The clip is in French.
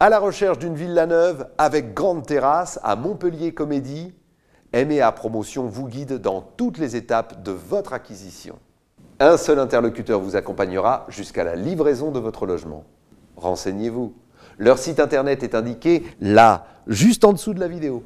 à la recherche d'une villa neuve avec grande terrasse à Montpellier Comédie, MEA Promotion vous guide dans toutes les étapes de votre acquisition. Un seul interlocuteur vous accompagnera jusqu'à la livraison de votre logement. Renseignez-vous. Leur site internet est indiqué là, juste en dessous de la vidéo.